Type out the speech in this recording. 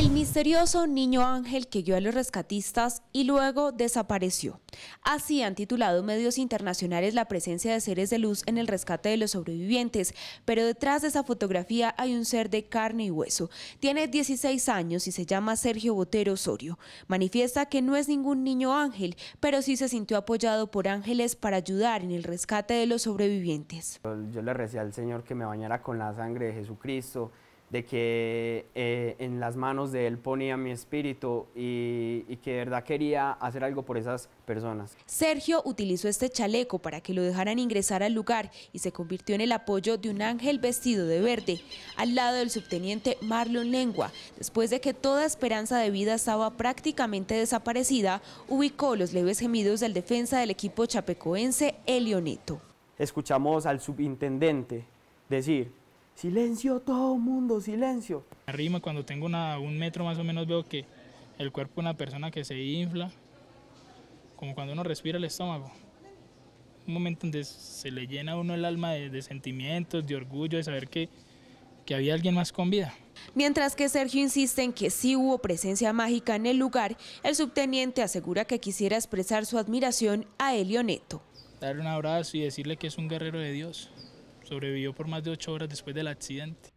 El misterioso niño ángel que guió a los rescatistas y luego desapareció. Así han titulado medios internacionales la presencia de seres de luz en el rescate de los sobrevivientes, pero detrás de esa fotografía hay un ser de carne y hueso. Tiene 16 años y se llama Sergio Botero Osorio. Manifiesta que no es ningún niño ángel, pero sí se sintió apoyado por ángeles para ayudar en el rescate de los sobrevivientes. Yo le recé al Señor que me bañara con la sangre de Jesucristo, de que eh, en las manos de Él ponía mi espíritu y, que de verdad quería hacer algo por esas personas. Sergio utilizó este chaleco para que lo dejaran ingresar al lugar y se convirtió en el apoyo de un ángel vestido de verde, al lado del subteniente Marlon Lengua. Después de que toda esperanza de vida estaba prácticamente desaparecida, ubicó los leves gemidos del defensa del equipo chapecoense, Elionito. Escuchamos al subintendente decir Silencio, todo mundo, silencio. Arriba, cuando tengo un metro más o menos, veo que el cuerpo de una persona que se infla, como cuando uno respira el estómago. Un momento donde se le llena a uno el alma de, sentimientos, de orgullo, de saber que, había alguien más con vida. Mientras que Sergio insiste en que sí hubo presencia mágica en el lugar, el subteniente asegura que quisiera expresar su admiración a Elioneto. Darle un abrazo y decirle que es un guerrero de Dios. Sobrevivió por más de ocho horas después del accidente.